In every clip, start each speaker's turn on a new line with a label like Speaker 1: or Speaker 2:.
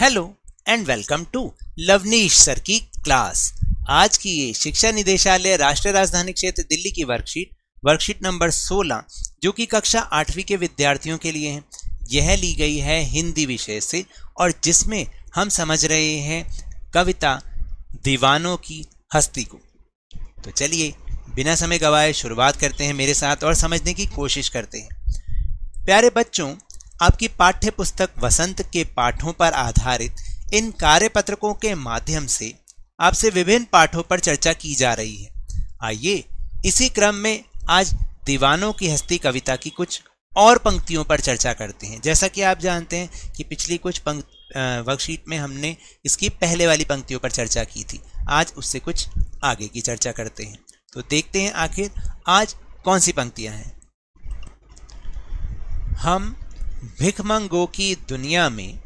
Speaker 1: hello and welcome to Lavneesh sir की class आज की ये शिक्षा निदेशालय राष्ट्रीय राजधानी क्षेत्र दिल्ली की वर्कशीट वर्कशीट नंबर 16 जो कि कक्षा आठवीं के विद्यार्थियों के लिए है यह ली गई है हिंदी विषय से और जिसमें हम समझ रहे हैं कविता दीवानों की हस्ती को तो चलिए बिना समय गवाए शुरुआत करते हैं मेरे साथ और समझने की कोशिश करते हैं प्यारे बच्चों आपकी पाठ्य पुस्तक वसंत के पाठों पर आधारित इन कार्य पत्रकों के माध्यम से आपसे विभिन्न पाठों पर चर्चा की जा रही है आइए इसी क्रम में आज दीवानों की हस्ती कविता की कुछ और पंक्तियों पर चर्चा करते हैं जैसा कि आप जानते हैं कि पिछली कुछ पंक्त वर्कशीट में हमने इसकी पहले वाली पंक्तियों पर चर्चा की थी आज उससे कुछ आगे की चर्चा करते हैं तो देखते हैं आखिर आज कौन सी पंक्तियां हैं हम भिखमंगों की दुनिया में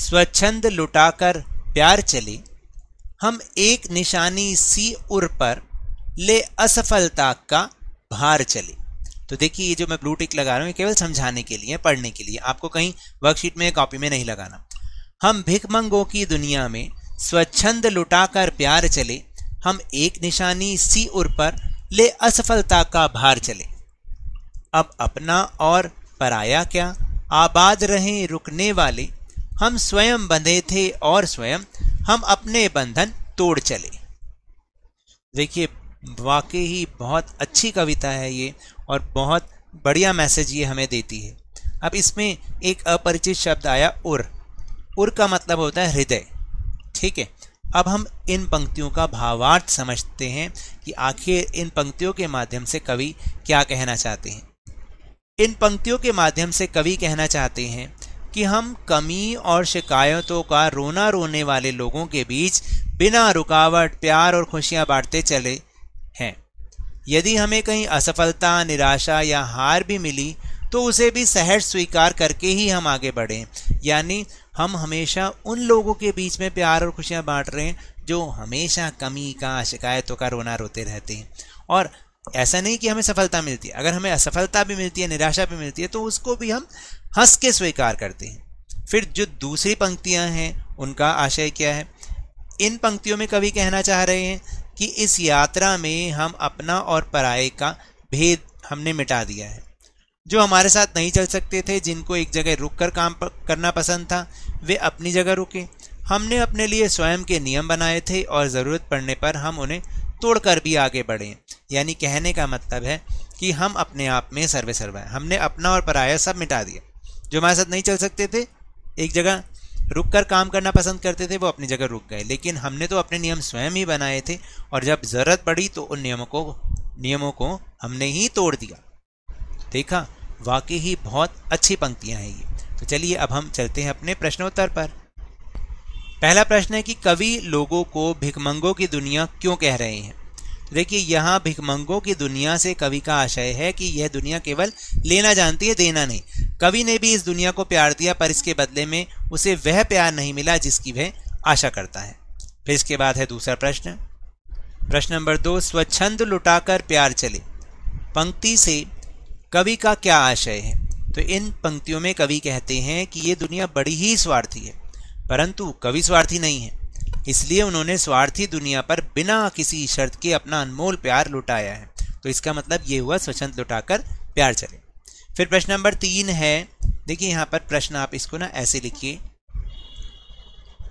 Speaker 1: स्वच्छंद लुटाकर प्यार चले हम एक निशानी सी उर पर ले असफलता का भार चले तो देखिए ये जो मैं ब्लू टिक लगा रहा हूँ केवल समझाने के लिए पढ़ने के लिए आपको कहीं वर्कशीट में कॉपी में नहीं लगाना हम भिकमंगों की दुनिया में स्वच्छंद लुटाकर प्यार चले हम एक निशानी सी उर पर ले असफलता का भार चले अब अपना और पराया क्या आबाद रहें रुकने वाले हम स्वयं बंधे थे और स्वयं हम अपने बंधन तोड़ चले देखिए वाकई ही बहुत अच्छी कविता है ये और बहुत बढ़िया मैसेज ये हमें देती है अब इसमें एक अपरिचित शब्द आया उर उर का मतलब होता है हृदय ठीक है अब हम इन पंक्तियों का भावार्थ समझते हैं कि आखिर इन पंक्तियों के माध्यम से कवि क्या कहना चाहते हैं इन पंक्तियों के माध्यम से कवि कहना चाहते हैं कि हम कमी और शिकायतों का रोना रोने वाले लोगों के बीच बिना रुकावट प्यार और खुशियां बांटते चले हैं यदि हमें कहीं असफलता निराशा या हार भी मिली तो उसे भी सहज स्वीकार करके ही हम आगे बढ़ें यानी हम हमेशा उन लोगों के बीच में प्यार और खुशियां बांट रहे हैं जो हमेशा कमी का शिकायतों का रोना रोते रहते हैं और ऐसा नहीं कि हमें सफलता मिलती है अगर हमें असफलता भी मिलती है निराशा भी मिलती है तो उसको भी हम हंस के स्वीकार करते हैं फिर जो दूसरी पंक्तियां हैं उनका आशय क्या है इन पंक्तियों में कवि कहना चाह रहे हैं कि इस यात्रा में हम अपना और पराए का भेद हमने मिटा दिया है जो हमारे साथ नहीं चल सकते थे जिनको एक जगह रुक कर काम करना पसंद था वे अपनी जगह रुके हमने अपने लिए स्वयं के नियम बनाए थे और ज़रूरत पड़ने पर हम उन्हें तोड़कर भी आगे बढ़ें यानी कहने का मतलब है कि हम अपने आप में सर्वे सर्वा है हमने अपना और पराया सब मिटा दिया जो हमारे साथ नहीं चल सकते थे एक जगह रुक कर काम करना पसंद करते थे वो अपनी जगह रुक गए लेकिन हमने तो अपने नियम स्वयं ही बनाए थे और जब ज़रूरत पड़ी तो उन नियमों को नियमों को हमने ही तोड़ दिया देखा वाकई ही बहुत अच्छी पंक्तियाँ हैं ये तो चलिए अब हम चलते हैं अपने प्रश्नोत्तर पर पहला प्रश्न है कि कवि लोगों को भिकमंगों की दुनिया क्यों कह रहे हैं तो देखिए यहाँ भिकमंगों की दुनिया से कवि का आशय है कि यह दुनिया केवल लेना जानती है देना नहीं कवि ने भी इस दुनिया को प्यार दिया पर इसके बदले में उसे वह प्यार नहीं मिला जिसकी वह आशा करता है फिर इसके बाद है दूसरा प्रश्न प्रश्न नंबर दो स्वच्छंद लुटाकर प्यार चले पंक्ति से कवि का क्या आशय है तो इन पंक्तियों में कवि कहते हैं कि ये दुनिया बड़ी ही स्वार्थी है परंतु कवि स्वार्थी नहीं है इसलिए उन्होंने स्वार्थी दुनिया पर बिना किसी शर्त के अपना अनमोल प्यार लुटाया है तो इसका मतलब ये हुआ स्वच्छंद लुटाकर प्यार चले फिर प्रश्न नंबर तीन है देखिए यहाँ पर प्रश्न आप इसको ना ऐसे लिखिए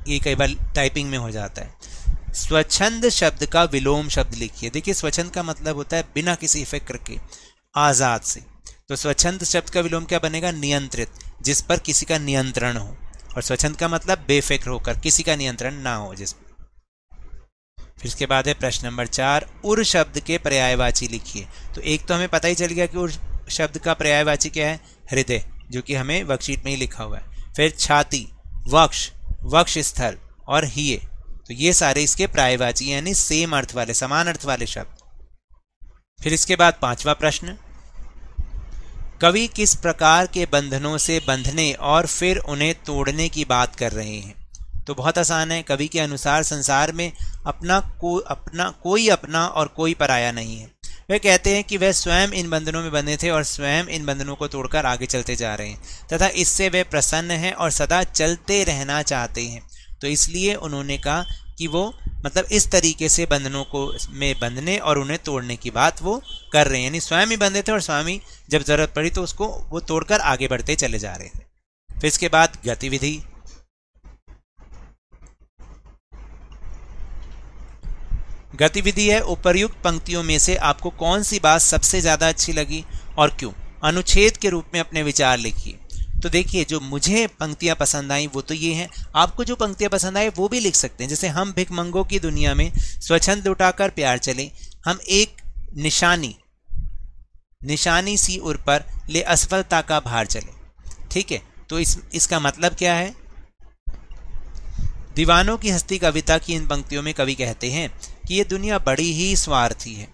Speaker 1: ये कई बार टाइपिंग में हो जाता है स्वच्छंद शब्द का विलोम शब्द लिखिए देखिए स्वच्छंद का मतलब होता है बिना किसी फिक्र के आज़ाद से तो स्वच्छंद शब्द का विलोम क्या बनेगा नियंत्रित जिस पर किसी का नियंत्रण हो और स्वच्छंद का मतलब बेफिक्र होकर किसी का नियंत्रण ना हो जिस फिर इसके बाद है प्रश्न नंबर चार उर शब्द के पर्यायवाची लिखिए तो एक तो हमें पता ही चल गया कि उर शब्द का पर्यायवाची क्या है हृदय जो कि हमें वर्कशीट में ही लिखा हुआ है फिर छाती वक्ष वक्ष स्थल और ही तो ये सारे इसके प्रायवाची यानी सेम अर्थ वाले समान अर्थ वाले शब्द फिर इसके बाद पांचवा प्रश्न कवि किस प्रकार के बंधनों से बंधने और फिर उन्हें तोड़ने की बात कर रहे हैं तो बहुत आसान है कवि के अनुसार संसार में अपना को अपना कोई अपना और कोई पराया नहीं है वे कहते हैं कि वह स्वयं इन बंधनों में बंधे थे और स्वयं इन बंधनों को तोड़कर आगे चलते जा रहे हैं तथा इससे वे प्रसन्न हैं और सदा चलते रहना चाहते हैं तो इसलिए उन्होंने कहा कि वो मतलब इस तरीके से बंधनों को में बंधने और उन्हें तोड़ने की बात वो कर रहे हैं यानी स्वयं ही बंधे थे और स्वामी जब ज़रूरत पड़ी तो उसको वो तोड़कर आगे बढ़ते चले जा रहे थे फिर इसके बाद गतिविधि गतिविधि है उपर्युक्त पंक्तियों में से आपको कौन सी बात सबसे ज़्यादा अच्छी लगी और क्यों अनुच्छेद के रूप में अपने विचार लिखिए तो देखिए जो मुझे पंक्तियाँ पसंद आई वो तो ये हैं आपको जो पंक्तियाँ पसंद आए वो भी लिख सकते हैं जैसे हम भिकमंगों की दुनिया में स्वच्छंद उठाकर प्यार चले हम एक निशानी निशानी सी उर पर ले असफलता का भार चले ठीक है तो इस इसका मतलब क्या है दीवानों की हस्ती कविता की इन पंक्तियों में कवि कहते हैं कि ये दुनिया बड़ी ही स्वार्थी है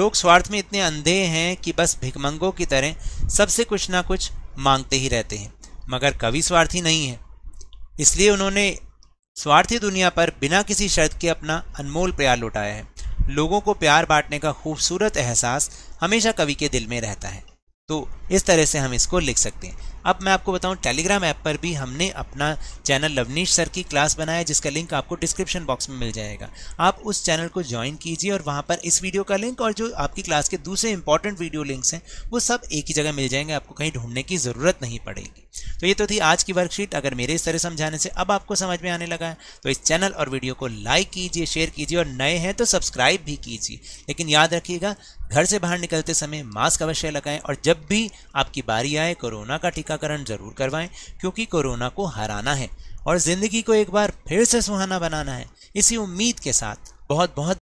Speaker 1: लोग स्वार्थ में इतने अंधे हैं कि बस भिकमंगों की तरह सबसे कुछ ना कुछ मांगते ही रहते हैं मगर कवि स्वार्थी नहीं है इसलिए उन्होंने स्वार्थी दुनिया पर बिना किसी शर्त के अपना अनमोल प्यार लौटाया है लोगों को प्यार बांटने का खूबसूरत एहसास हमेशा कवि के दिल में रहता है तो इस तरह से हम इसको लिख सकते हैं अब मैं आपको बताऊं टेलीग्राम ऐप पर भी हमने अपना चैनल लवनीश सर की क्लास बनाया जिसका लिंक आपको डिस्क्रिप्शन बॉक्स में मिल जाएगा आप उस चैनल को ज्वाइन कीजिए और वहाँ पर इस वीडियो का लिंक और जो आपकी क्लास के दूसरे इंपॉर्टेंट वीडियो लिंक्स हैं वो सब एक ही जगह मिल जाएंगे आपको कहीं ढूंढने की ज़रूरत नहीं पड़ेगी तो ये तो थी आज की वर्कशीट अगर मेरे इस तरह समझाने से अब आपको समझ में आने लगा है तो इस चैनल और वीडियो को लाइक कीजिए शेयर कीजिए और नए हैं तो सब्सक्राइब भी कीजिए लेकिन याद रखिएगा घर से बाहर निकलते समय मास्क अवश्य लगाएं और जब जब भी आपकी बारी आए कोरोना का टीकाकरण ज़रूर करवाएं क्योंकि कोरोना को हराना है और ज़िंदगी को एक बार फिर से सुहाना बनाना है इसी उम्मीद के साथ बहुत बहुत